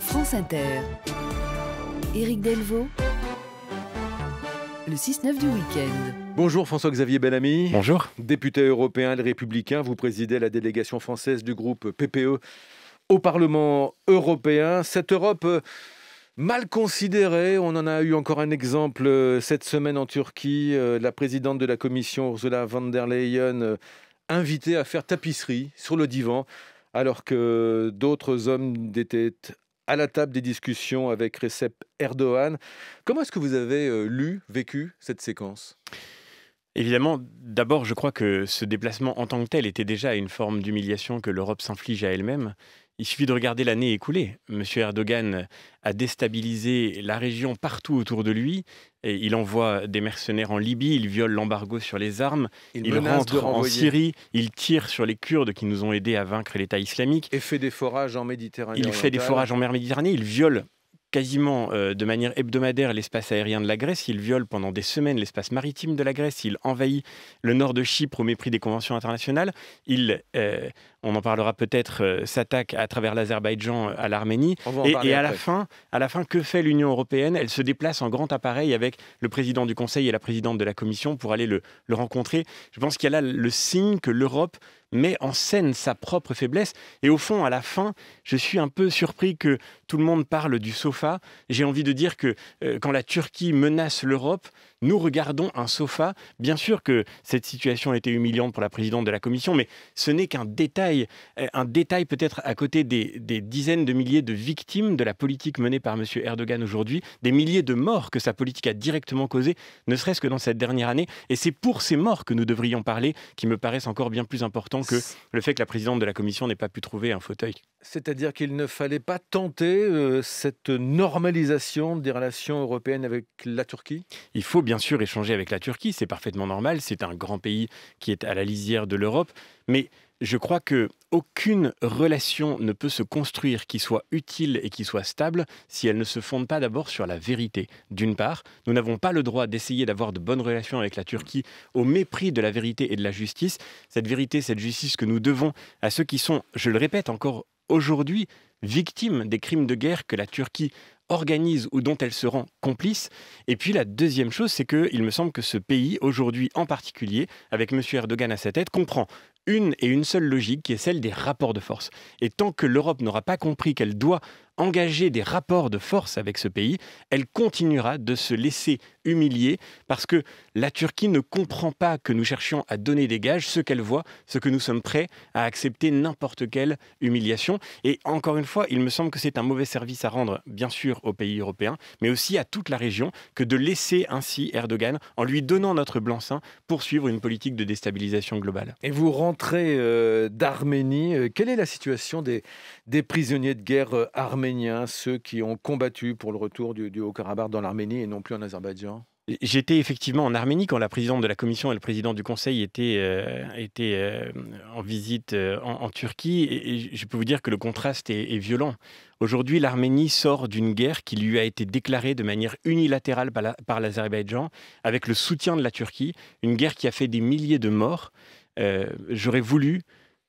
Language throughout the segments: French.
France Inter. Éric Delvaux. Le 6-9 du week-end. Bonjour François-Xavier Bellamy. Bonjour. Député européen Les Républicains, vous présidez la délégation française du groupe PPE au Parlement européen. Cette Europe euh, mal considérée, on en a eu encore un exemple euh, cette semaine en Turquie. Euh, la présidente de la Commission, Ursula von der Leyen, invitée à faire tapisserie sur le divan alors que d'autres hommes étaient à la table des discussions avec Recep Erdogan. Comment est-ce que vous avez euh, lu, vécu cette séquence Évidemment, d'abord, je crois que ce déplacement en tant que tel était déjà une forme d'humiliation que l'Europe s'inflige à elle-même. Il suffit de regarder l'année écoulée. M. Erdogan a déstabilisé la région partout autour de lui. il envoie des mercenaires en Libye, il viole l'embargo sur les armes, il, rentre en Syrie, il tire sur les Kurdes qui nous ont aidés à vaincre l'État islamique. Et fait des forages en Méditerranée. Il fait des forages en mer Méditerranée, il viole quasiment euh, de manière hebdomadaire l'espace aérien de la Grèce, il viole pendant des semaines l'espace maritime de la Grèce, il envahit le nord de Chypre au mépris des conventions internationales, il euh, on en parlera peut-être, euh, s'attaque à travers l'Azerbaïdjan euh, à l'Arménie. Et, à, la fin, à la fin, que fait l'Union européenne Elle se déplace en grand appareil avec le président du Conseil et la présidente de la Commission pour aller le, rencontrer. Je pense qu'il y a là le signe que l'Europe met en scène sa propre faiblesse. Et au fond, à la fin, je suis un peu surpris que tout le monde parle du sofa. J'ai envie de dire que euh, quand la Turquie menace l'Europe, nous regardons un sofa. Bien sûr que cette situation a été humiliante pour la présidente de la commission, mais ce n'est qu'un détail, euh, un détail peut-être à côté des, dizaines de milliers de victimes de la politique menée par M. Erdogan aujourd'hui, des milliers de morts que sa politique a directement causées, ne serait-ce que dans cette dernière année. Et c'est pour ces morts que nous devrions parler, qui me paraissent encore bien plus importants que le fait que la présidente de la commission n'ait pas pu trouver un fauteuil. C'est-à-dire qu'il ne fallait pas tenter euh, cette normalisation des relations européennes avec la Turquie Il faut bien bien sûr échanger avec la Turquie, c'est parfaitement normal, c'est un grand pays qui est à la lisière de l'Europe, mais je crois que aucune relation ne peut se construire qui soit utile et qui soit stable si elle ne se fonde pas d'abord sur la vérité. D'une part, nous n'avons pas le droit d'essayer d'avoir de bonnes relations avec la Turquie au mépris de la vérité et de la justice. Cette vérité, cette justice que nous devons à ceux qui sont, je le répète encore aujourd'hui, victimes des crimes de guerre que la Turquie organise ou dont elle se rend complice. Et puis la deuxième chose, c'est qu'il me semble que ce pays, aujourd'hui en particulier, avec M. Erdogan à sa tête, comprend une et une seule logique qui est celle des rapports de force. Et tant que l'Europe n'aura pas compris qu'elle doit engager des rapports de force avec ce pays, elle continuera de se laisser humilier parce que la Turquie ne comprend pas que nous cherchions à donner des gages, ce qu'elle voit, ce que nous sommes prêts à accepter n'importe quelle humiliation. Et encore une fois, il me semble que c'est un mauvais service à rendre, bien sûr, aux pays européens, mais aussi à toute la région, que de laisser ainsi Erdogan, en lui donnant notre blanc-seing, poursuivre une politique de déstabilisation globale. Entrée euh, d'Arménie. Euh, quelle est la situation des, des prisonniers de guerre euh, arméniens, ceux qui ont combattu pour le retour du, Haut-Karabakh dans l'Arménie et non plus en Azerbaïdjan J'étais effectivement en Arménie quand la présidente de la commission et le président du conseil étaient, en visite en, Turquie. Et, je peux vous dire que le contraste est, violent. Aujourd'hui, l'Arménie sort d'une guerre qui lui a été déclarée de manière unilatérale par l'Azerbaïdjan, avec le soutien de la Turquie, une guerre qui a fait des milliers de morts. Euh, j'aurais voulu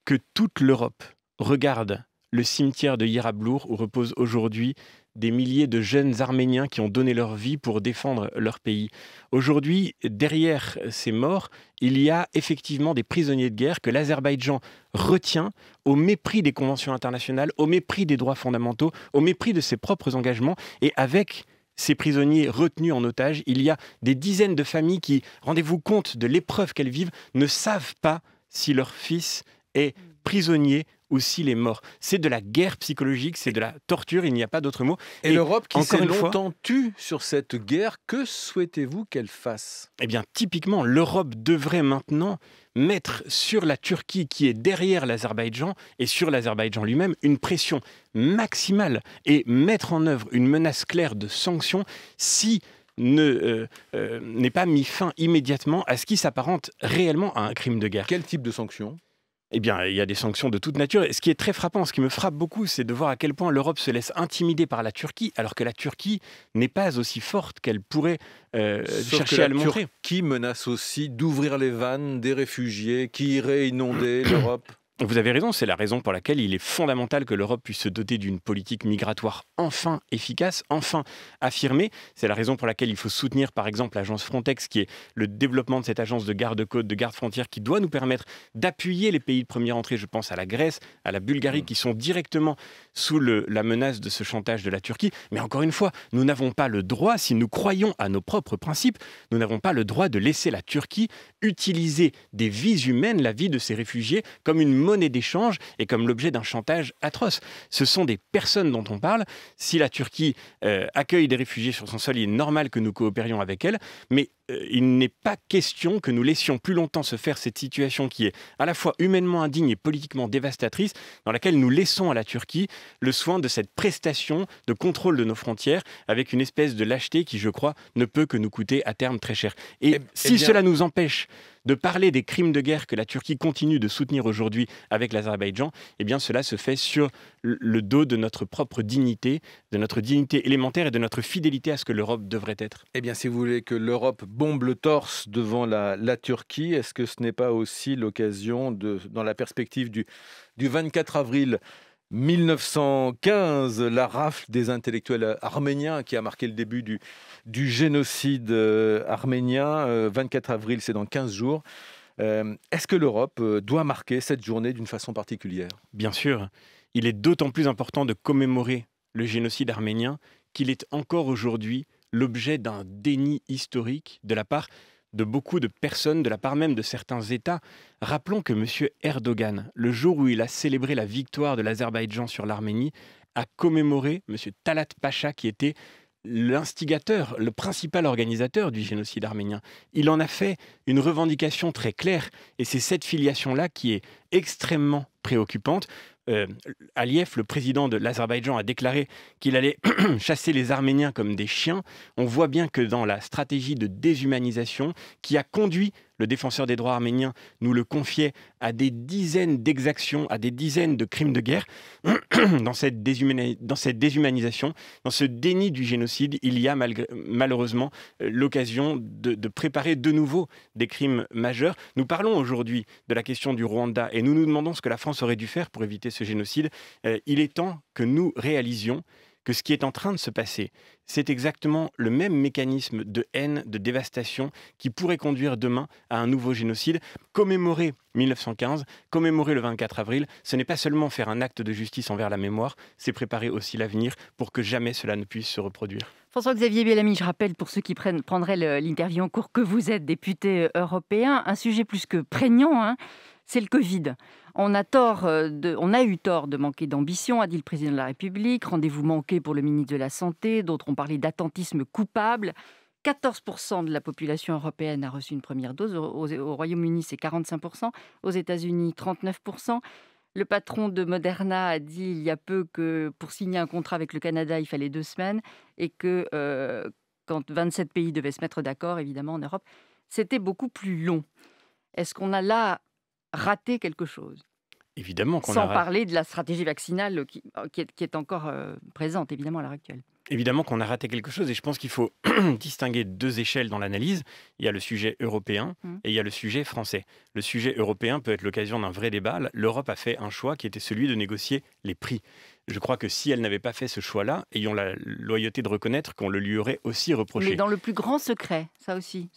que toute l'Europe regarde le cimetière de Yerablour où reposent aujourd'hui des milliers de jeunes Arméniens qui ont donné leur vie pour défendre leur pays. Aujourd'hui, derrière ces morts, il y a effectivement des prisonniers de guerre que l'Azerbaïdjan retient au mépris des conventions internationales, au mépris des droits fondamentaux, au mépris de ses propres engagements et avec ces prisonniers retenus en otage. Il y a des dizaines de familles qui, rendez-vous compte de l'épreuve qu'elles vivent, ne savent pas si leur fils est prisonnier aussi les morts. C'est de la guerre psychologique, c'est de la torture, il n'y a pas d'autre mot. Et, l'Europe qui s'est longtemps tue sur cette guerre, que souhaitez-vous qu'elle fasse Eh bien, typiquement, l'Europe devrait maintenant mettre sur la Turquie qui est derrière l'Azerbaïdjan et sur l'Azerbaïdjan lui-même une pression maximale et mettre en œuvre une menace claire de sanctions si ne euh, euh, n'est pas mis fin immédiatement à ce qui s'apparente réellement à un crime de guerre. Quel type de sanctions eh bien, il y a des sanctions de toute nature. Et ce qui est très frappant, ce qui me frappe beaucoup, c'est de voir à quel point l'Europe se laisse intimider par la Turquie, alors que la Turquie n'est pas aussi forte qu'elle pourrait euh, chercher à le montrer. Qui menace aussi d'ouvrir les vannes des réfugiés qui irait inonder l'Europe vous avez raison, c'est la raison pour laquelle il est fondamental que l'Europe puisse se doter d'une politique migratoire enfin efficace, enfin affirmée. C'est la raison pour laquelle il faut soutenir par exemple l'agence Frontex, qui est le développement de cette agence de garde-côte, de garde-frontière, qui doit nous permettre d'appuyer les pays de première entrée. Je pense à la Grèce, à la Bulgarie, mm. qui sont directement sous le, la menace de ce chantage de la Turquie. Mais encore une fois, nous n'avons pas le droit, si nous croyons à nos propres principes, nous n'avons pas le droit de laisser la Turquie utiliser des vies humaines, la vie de ses réfugiés, comme une monnaie d'échange et comme l'objet d'un chantage atroce. Ce sont des personnes dont on parle. Si la Turquie euh, accueille des réfugiés sur son sol, il est normal que nous coopérions avec elle, mais euh, il n'est pas question que nous laissions plus longtemps se faire cette situation qui est à la fois humainement indigne et politiquement dévastatrice, dans laquelle nous laissons à la Turquie le soin de cette prestation de contrôle de nos frontières avec une espèce de lâcheté qui, je crois, ne peut que nous coûter à terme très cher. Et, eh, eh si cela nous empêche de parler des crimes de guerre que la Turquie continue de soutenir aujourd'hui avec l'Azerbaïdjan, eh bien cela se fait sur le dos de notre propre dignité, de notre dignité élémentaire et de notre fidélité à ce que l'Europe devrait être. Eh bien si vous voulez que l'Europe bombe le torse devant la, Turquie. Est-ce que ce n'est pas aussi l'occasion, de, dans la perspective du, 24 avril 1915, la rafle des intellectuels arméniens qui a marqué le début du, du génocide euh, arménien. 24 euh, avril, c'est dans 15 jours. Euh, est-ce que l'Europe doit marquer cette journée d'une façon particulière Bien sûr. Il est d'autant plus important de commémorer le génocide arménien qu'il est encore aujourd'hui l'objet d'un déni historique de la part de beaucoup de personnes, de la part même de certains États. Rappelons que M. Erdogan, le jour où il a célébré la victoire de l'Azerbaïdjan sur l'Arménie, a commémoré M. Talat Pacha, qui était l'instigateur, le principal organisateur du génocide arménien. Il en a fait une revendication très claire, et c'est cette filiation-là qui est extrêmement préoccupante. Euh, Aliyev, le président de l'Azerbaïdjan, a déclaré qu'il allait chasser les Arméniens comme des chiens, on voit bien que dans la stratégie de déshumanisation qui a conduit le défenseur des droits arméniens nous le confiait à des dizaines d'exactions, à des dizaines de crimes de guerre. dans, cette déshumanisation, dans ce déni du génocide, il y a malheureusement euh, l'occasion de, préparer de nouveau des crimes majeurs. Nous parlons aujourd'hui de la question du Rwanda et nous nous demandons ce que la France aurait dû faire pour éviter ce génocide. Euh, il est temps que nous réalisions que ce qui est en train de se passer, c'est exactement le même mécanisme de haine, de dévastation qui pourrait conduire demain à un nouveau génocide. Commémorer 1915, commémorer le 24 avril, ce n'est pas seulement faire un acte de justice envers la mémoire, c'est préparer aussi l'avenir pour que jamais cela ne puisse se reproduire. François-Xavier Bellamy, je rappelle pour ceux qui prennent, prendraient l'interview en cours que vous êtes député euh, européen. Un sujet plus que prégnant, hein, c'est le Covid. On a, tort euh, de, on a eu tort de manquer d'ambition, a dit le président de la République. Rendez-vous manqué pour le ministre de la Santé. D'autres ont parlé d'attentisme coupable. 14% de la population européenne a reçu une première dose. Au, au Royaume-Uni, c'est 45%. Aux États-Unis, 39%. Le patron de Moderna a dit il y a peu que pour signer un contrat avec le Canada, il fallait deux semaines et que euh, quand 27 pays devaient se mettre d'accord, évidemment en Europe, c'était beaucoup plus long. Est-ce qu'on a là raté quelque chose Évidemment qu'on Sans parler de la stratégie vaccinale qui, euh, est, encore euh, présente, évidemment, à l'heure actuelle évidemment qu'on a raté quelque chose et je pense qu'il faut distinguer deux échelles dans l'analyse. Il y a le sujet européen mm. et il y a le sujet français. Le sujet européen peut être l'occasion d'un vrai débat. L'Europe a fait un choix qui était celui de négocier les prix je crois que si elle n'avait pas fait ce choix-là, ayons la loyauté de reconnaître qu'on le lui aurait aussi reproché. Mais dans le plus grand secret, ça aussi.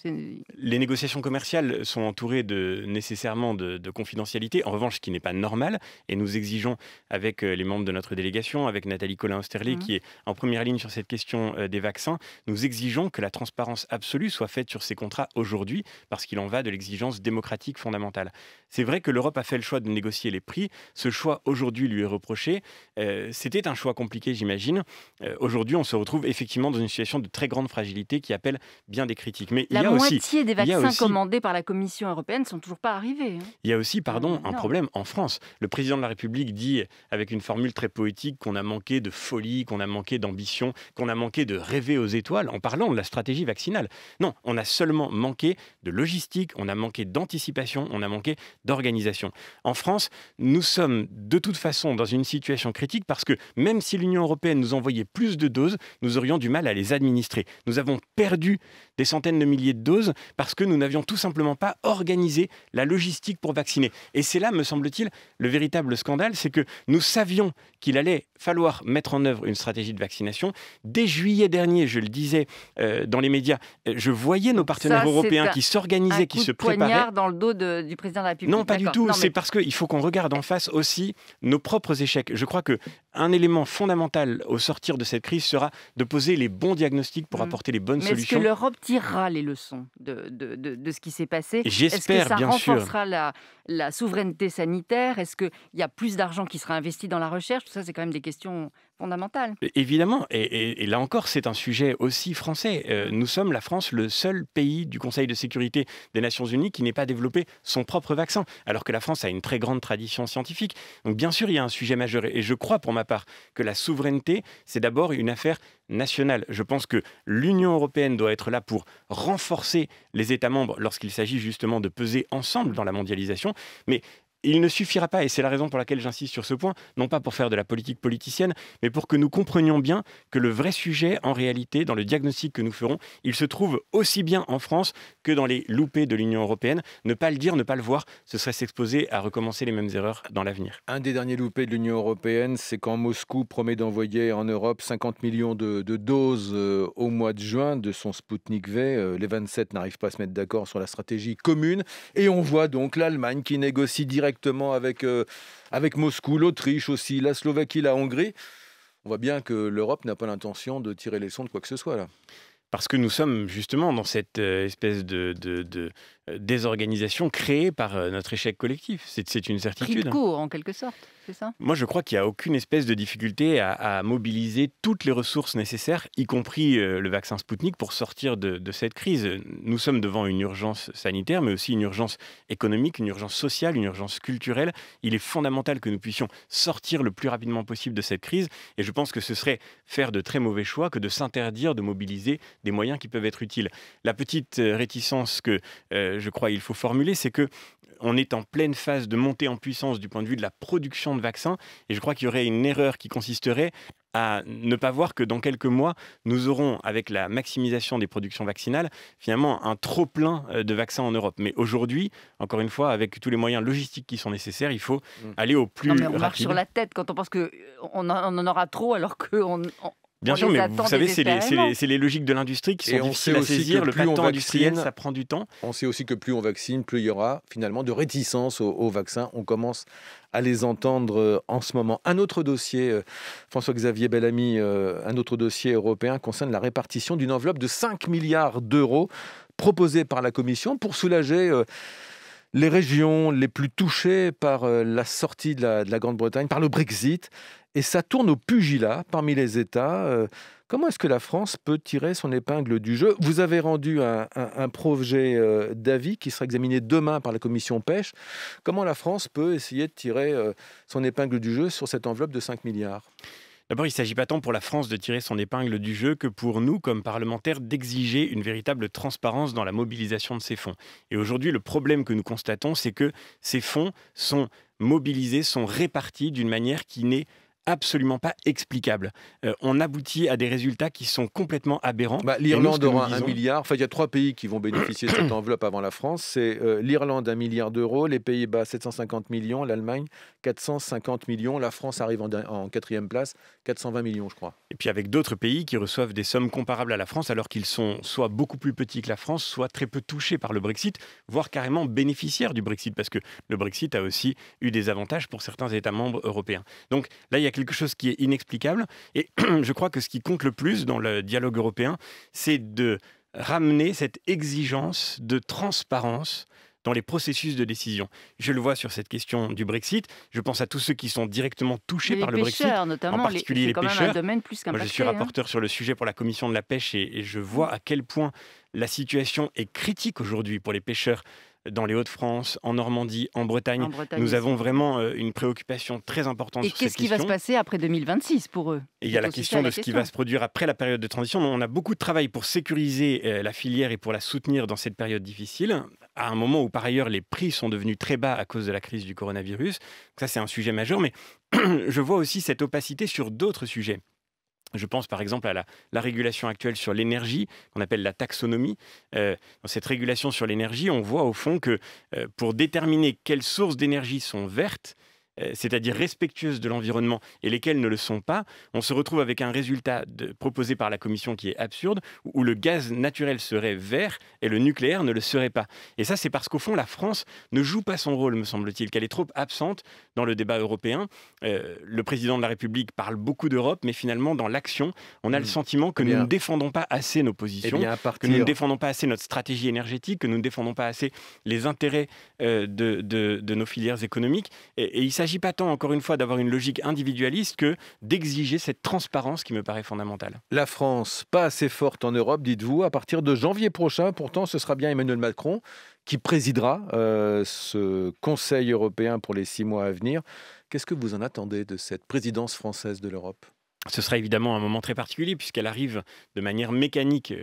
Les négociations commerciales sont entourées de, nécessairement de, confidentialité, en revanche, ce qui n'est pas normal. Et nous exigeons avec euh, les membres de notre délégation, avec Nathalie Colin-Osterley, mmh. qui est en première ligne sur cette question euh, des vaccins, nous exigeons que la transparence absolue soit faite sur ces contrats aujourd'hui, parce qu'il en va de l'exigence démocratique fondamentale. C'est vrai que l'Europe a fait le choix de négocier les prix. Ce choix aujourd'hui lui est reproché. Euh, c'était un choix compliqué, j'imagine. Euh, aujourd'hui, on se retrouve effectivement dans une situation de très grande fragilité qui appelle bien des critiques. Mais la moitié des vaccins commandés par la Commission européenne ne sont toujours pas arrivés. Hein. Il y a aussi, pardon, ah, un problème en France. Le président de la République dit, avec une formule très poétique, qu'on a manqué de folie, qu'on a manqué d'ambition, qu'on a manqué de rêver aux étoiles en parlant de la stratégie vaccinale. Non, on a seulement manqué de logistique, on a manqué d'anticipation, on a manqué d'organisation. En France, nous sommes de toute façon dans une situation critique parce que même si l'Union européenne nous envoyait plus de doses, nous aurions du mal à les administrer. Nous avons perdu des centaines de milliers de doses parce que nous n'avions tout simplement pas organisé la logistique pour vacciner. Et c'est là, me semble-t-il, le véritable scandale, c'est que nous savions qu'il allait falloir mettre en œuvre une stratégie de vaccination. Dès juillet dernier, je le disais euh, dans les médias, euh, je voyais nos partenaires européens qui s'organisaient, qui se préparaient. dans le dos du président de la République. Non, pas du tout. C'est parce qu'il faut qu'on regarde en face aussi nos propres échecs. Je crois que un élément fondamental au sortir de cette crise sera de poser les bons diagnostics pour mm. apporter les bonnes solutions. Est-ce que l'Europe tirera les leçons de, ce qui s'est passé J'espère, bien sûr. Est-ce que ça renforcera la, la souveraineté sanitaire Est-ce qu'il y a plus d'argent qui sera investi dans la recherche Tout ça, c'est quand même des questions Évidemment, et, là encore, c'est un sujet aussi français. Euh, nous sommes, la France, le seul pays du Conseil de sécurité des Nations Unies qui n'ait pas développé son propre vaccin, alors que la France a une très grande tradition scientifique. Donc bien sûr, il y a un sujet majeur, et je crois pour ma part que la souveraineté, c'est d'abord une affaire nationale. Je pense que l'Union européenne doit être là pour renforcer les États membres lorsqu'il s'agit justement de peser ensemble dans la mondialisation, mais il ne suffira pas, et c'est la raison pour laquelle j'insiste sur ce point, non pas pour faire de la politique politicienne, mais pour que nous comprenions bien que le vrai sujet, en réalité, dans le diagnostic que nous ferons, il se trouve aussi bien en France que dans les loupés de l'Union européenne. Ne pas le dire, ne pas le voir, ce serait s'exposer à recommencer les mêmes erreurs dans l'avenir. Un des derniers loupés de l'Union européenne, c'est quand Moscou promet d'envoyer en Europe 50 millions de, doses euh, au mois de juin de son Sputnik V. Euh, les 27 n'arrivent pas à se mettre d'accord sur la stratégie commune. Et on voit donc l'Allemagne qui négocie directement avec, euh, avec Moscou, l'Autriche aussi, la Slovaquie, la Hongrie. On voit bien que l'Europe n'a pas l'intention de tirer les sons de quoi que ce soit là. Parce que nous sommes justement dans cette euh, espèce de, euh, des organisations créées par euh, notre échec collectif. C'est une certitude. Pris court, en quelque sorte, c'est ça Moi, je crois qu'il n'y a aucune espèce de difficulté à, mobiliser toutes les ressources nécessaires, y compris euh, le vaccin Sputnik, pour sortir de, cette crise. Nous sommes devant une urgence sanitaire, mais aussi une urgence économique, une urgence sociale, une urgence culturelle. Il est fondamental que nous puissions sortir le plus rapidement possible de cette crise. Et je pense que ce serait faire de très mauvais choix que de s'interdire de mobiliser des moyens qui peuvent être utiles. La petite réticence que... Euh, je crois, il faut formuler, c'est que on est en pleine phase de montée en puissance du point de vue de la production de vaccins, et je crois qu'il y aurait une erreur qui consisterait à ne pas voir que dans quelques mois, nous aurons, avec la maximisation des productions vaccinales, finalement un trop-plein euh, de vaccins en Europe. Mais aujourd'hui, encore une fois, avec tous les moyens logistiques qui sont nécessaires, il faut mm. aller au plus non mais on marche sur la tête quand on pense qu'on euh, en aura trop alors qu'on Bien sûr, mais vous savez, c'est les, logiques de l'industrie qui sont on saisir. Que plus le industriel, ça prend du temps. On sait aussi que plus on vaccine, plus il y aura finalement de réticence aux au vaccins. On commence à les entendre euh, en ce moment. Un autre dossier, euh, François-Xavier Bellamy, euh, un autre dossier européen concerne la répartition d'une enveloppe de 5 milliards d'euros proposée par la Commission pour soulager les régions les plus touchées par euh, la sortie de la, Grande-Bretagne, par le Brexit, et ça tourne au pugilat parmi les États. Euh, comment est-ce que la France peut tirer son épingle du jeu Vous avez rendu un, projet euh, d'avis qui sera examiné demain par la commission pêche. Comment la France peut essayer de tirer son épingle du jeu sur cette enveloppe de 5 milliards D'abord, il ne s'agit pas tant pour la France de tirer son épingle du jeu que pour nous, comme parlementaires, d'exiger une véritable transparence dans la mobilisation de ces fonds. Et aujourd'hui, le problème que nous constatons, c'est que ces fonds sont mobilisés, sont répartis d'une manière qui n'est absolument pas explicable. Euh, on aboutit à des résultats qui sont complètement aberrants. Bah, L'Irlande aura un milliard. Enfin, il y a trois pays qui vont bénéficier de cette enveloppe avant la France. C'est euh, l'Irlande, un milliard d'euros, les Pays-Bas, 750 millions, l'Allemagne, 450 millions. La France arrive en, en, quatrième place, 420 millions, je crois. Et puis avec d'autres pays qui reçoivent des sommes comparables à la France, alors qu'ils sont soit beaucoup plus petits que la France, soit très peu touchés par le Brexit, voire carrément bénéficiaires du Brexit, parce que le Brexit a aussi eu des avantages pour certains États membres européens. Donc là, il y a quelque chose qui est inexplicable. Et je crois que ce qui compte le plus dans le dialogue européen, c'est de ramener cette exigence de transparence dans les processus de décision. Je le vois sur cette question du Brexit. Je pense à tous ceux qui sont directement touchés par le Brexit, notamment, en particulier les, pêcheurs. Moi, je suis hein. rapporteur sur le sujet pour la commission de la pêche et je vois à quel point la situation est critique aujourd'hui pour les pêcheurs dans les Hauts-de-France, en Normandie, en Bretagne. nous avons vraiment euh, une préoccupation très importante. Et qu'est-ce qui va se passer après 2026 pour eux il y a la question de ce qui va se produire après la période de transition. On a beaucoup de travail pour sécuriser euh, la filière et pour la soutenir dans cette période difficile à un moment où par ailleurs les prix sont devenus très bas à cause de la crise du coronavirus. Ça c'est un sujet majeur, mais je vois aussi cette opacité sur d'autres sujets. Je pense par exemple à la, régulation actuelle sur l'énergie, qu'on appelle la taxonomie. Euh, dans cette régulation sur l'énergie, on voit au fond que euh, pour déterminer quelles sources d'énergie sont vertes, euh, c'est-à-dire respectueuses de l'environnement, et lesquelles ne le sont pas, on se retrouve avec un résultat proposé par la Commission qui est absurde, où le gaz naturel serait vert et le nucléaire ne le serait pas. Et ça, c'est parce qu'au fond, la France ne joue pas son rôle, me semble-t-il, qu'elle est trop absente dans le débat européen. Euh, le président de la République parle beaucoup d'Europe, mais finalement, dans l'action, on a le mmh. sentiment que eh nous ne défendons pas assez nos positions, eh que nous ne défendons pas assez notre stratégie énergétique, que nous ne défendons pas assez les intérêts euh, de, nos filières économiques. Et, et s'agit pas tant, encore une fois, d'avoir une logique individualiste que d'exiger cette transparence qui me paraît fondamentale. La France, pas assez forte en Europe, dites-vous, à partir de janvier prochain, pourtant ce sera bien Emmanuel Macron qui présidera euh, ce Conseil européen pour les six mois à venir. Qu'est-ce que vous en attendez de cette présidence française de l'Europe ce sera évidemment un moment très particulier puisqu'elle arrive de manière mécanique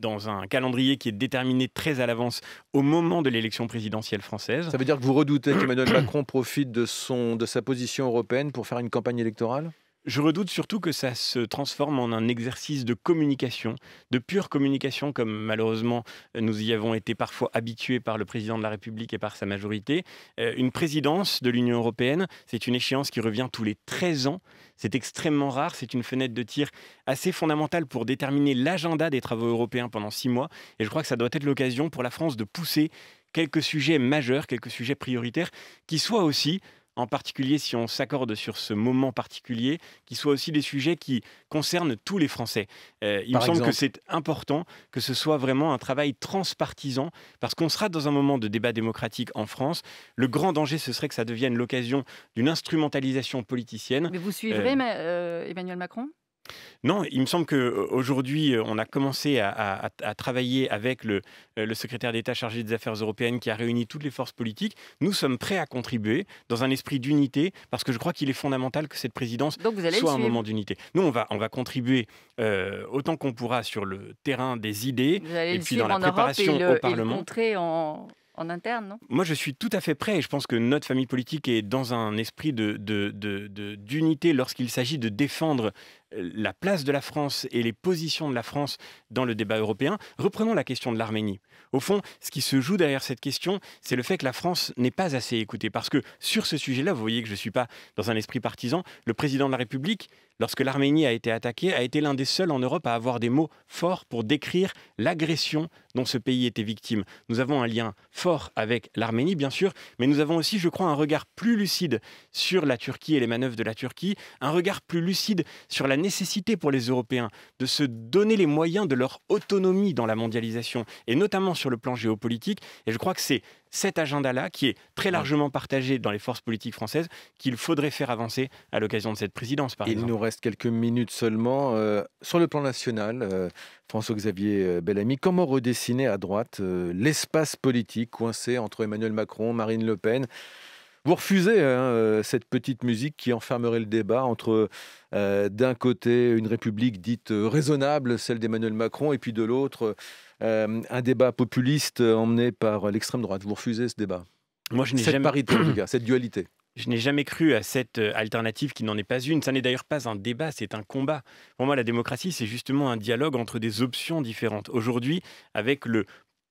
dans un calendrier qui est déterminé très à l'avance au moment de l'élection présidentielle française. Ça veut dire que vous redoutez qu'Emmanuel Macron profite de, son, de sa position européenne pour faire une campagne électorale je redoute surtout que ça se transforme en un exercice de communication, de pure communication, comme malheureusement euh, nous y avons été parfois habitués par le président de la République et par sa majorité. Euh, une présidence de l'Union européenne, c'est une échéance qui revient tous les 13 ans. C'est extrêmement rare, c'est une fenêtre de tir assez fondamentale pour déterminer l'agenda des travaux européens pendant six mois. Et je crois que ça doit être l'occasion pour la France de pousser quelques sujets majeurs, quelques sujets prioritaires, qui soient aussi en particulier si on s'accorde sur ce moment particulier, qui soit aussi des sujets qui concernent tous les Français. Euh, il me semble que c'est important que ce soit vraiment un travail transpartisan, parce qu'on sera dans un moment de débat démocratique en France. Le grand danger, ce serait que ça devienne l'occasion d'une instrumentalisation politicienne. Mais vous suivrez euh, euh, Emmanuel Macron non, il me semble qu'aujourd'hui, euh, euh, on a commencé à, travailler avec euh, le, secrétaire d'État chargé des affaires européennes qui a réuni toutes les forces politiques. Nous sommes prêts à contribuer dans un esprit d'unité parce que je crois qu'il est fondamental que cette présidence soit un moment d'unité. Nous, on va, contribuer autant qu'on pourra sur le terrain des idées et puis dans la préparation au Parlement. En, en, interne, Moi, je suis tout à fait prêt et je pense que notre famille politique est dans un esprit d'unité lorsqu'il s'agit de défendre la place de la France et les positions de la France dans le débat européen, reprenons la question de l'Arménie. Au fond, ce qui se joue derrière cette question, c'est le fait que la France n'est pas assez écoutée. Parce que sur ce sujet-là, vous voyez que je ne suis pas dans un esprit partisan, le président de la République, lorsque l'Arménie a été attaquée, a été l'un des seuls en Europe à avoir des mots forts pour décrire l'agression dont ce pays était victime. Nous avons un lien fort avec l'Arménie, bien sûr, mais nous avons aussi, je crois, un regard plus lucide sur la Turquie et les manœuvres de la Turquie, un regard plus lucide sur la nécessité pour les Européens de se donner les moyens de leur autonomie dans la mondialisation, et notamment sur le plan géopolitique. Et je crois que c'est cet agenda-là, qui est très largement partagé dans les forces politiques françaises, qu'il faudrait faire avancer à l'occasion de cette présidence. Par Il nous reste quelques minutes seulement. Euh, sur le plan national, euh, François-Xavier Bellamy, comment redessiner à droite euh, l'espace politique coincé entre Emmanuel Macron, Marine Le Pen vous refusez hein, euh, cette petite musique qui enfermerait le débat entre, euh, d'un côté, une République dite euh, raisonnable, celle d'Emmanuel Macron, et puis de l'autre, un débat populiste emmené par l'extrême droite. Vous refusez ce débat Moi, je n'ai jamais... en cette dualité. Je n'ai jamais cru à cette alternative qui n'en est pas une. Ça n'est d'ailleurs pas un débat, c'est un combat. Pour moi, la démocratie, c'est justement un dialogue entre des options différentes. Aujourd'hui, avec le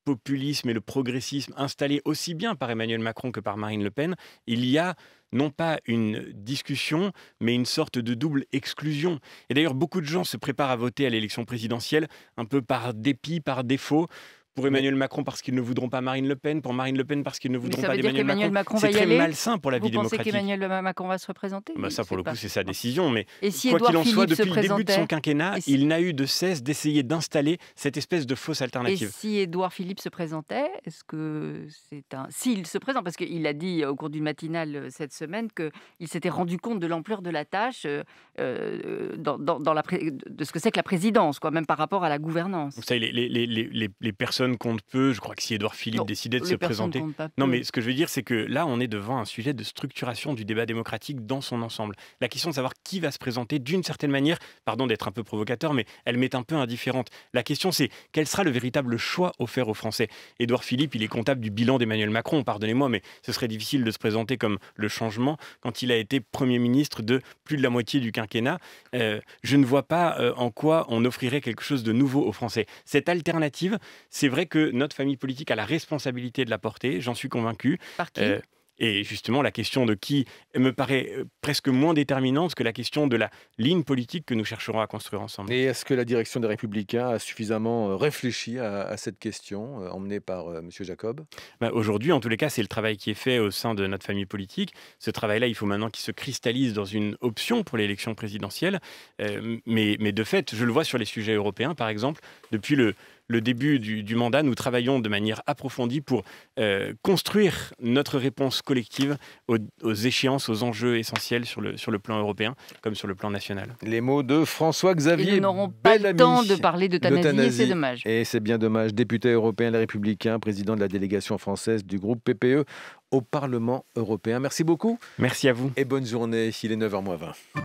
populisme et le progressisme installés aussi bien par Emmanuel Macron que par Marine Le Pen, il y a non pas une discussion, mais une sorte de double exclusion. Et d'ailleurs, beaucoup de gens se préparent à voter à l'élection présidentielle un peu par dépit, par défaut, pour Emmanuel Macron parce qu'ils ne voudront pas Marine Le Pen, pour Marine Le Pen parce qu'ils ne voudront pas Emmanuel Macron. c'est très malsain pour la vie démocratique. Vous pensez qu'Emmanuel Macron va se représenter bah, Ça, pour le coup, c'est sa décision. Mais Et si quoi qu'il en soit, depuis le début de son quinquennat, il n'a eu de cesse d'essayer d'installer cette espèce de fausse alternative. Et si Édouard Philippe se présentait, est-ce que c'est un... S'il se présente, parce qu'il a dit euh, au cours d'une matinale euh, cette semaine qu'il s'était rendu compte de l'ampleur de la tâche euh, dans, la de ce que c'est que la présidence, quoi, même par rapport à la gouvernance. Vous savez, les, les, les, les personnes compte peu. Je crois que si Édouard Philippe décidait de se présenter. Non, mais ce que je veux dire, c'est que là, on est devant un sujet de structuration du débat démocratique dans son ensemble. La question de savoir qui va se présenter d'une certaine manière, pardon d'être un peu provocateur, mais elle m'est un peu indifférente. La question, c'est quel sera le véritable choix offert aux Français Édouard Philippe, il est comptable du bilan d'Emmanuel Macron, pardonnez-moi, mais ce serait difficile de se présenter comme le changement quand il a été Premier ministre de plus de la moitié du quinquennat. Euh, je ne vois pas euh, en quoi on offrirait quelque chose de nouveau aux Français. Cette alternative, c'est vrai que notre famille politique a la responsabilité de la porter, j'en suis convaincu. Par qui euh, et justement, la question de qui me paraît euh, presque moins déterminante que la question de la ligne politique que nous chercherons à construire ensemble. Et est-ce que la direction des Républicains a suffisamment euh, réfléchi à, cette question, emmenée par Monsieur M. Jacob bah, Aujourd'hui, en tous les cas, c'est le travail qui est fait au sein de notre famille politique. Ce travail-là, il faut maintenant qu'il se cristallise dans une option pour l'élection présidentielle. mais, mais de fait, je le vois sur les sujets européens, par exemple, depuis le, le début du, mandat, nous travaillons de manière approfondie pour euh, construire notre réponse collective aux, échéances, aux enjeux essentiels sur le, sur le plan européen comme sur le plan national. Les mots de François-Xavier. nous n'auront pas le temps de parler de d'euthanasie, c'est dommage. Et c'est bien dommage. Député européen Les Républicains, président de la délégation française du groupe PPE au Parlement européen. Merci beaucoup. Merci à vous. Et bonne journée. Il est 9h20.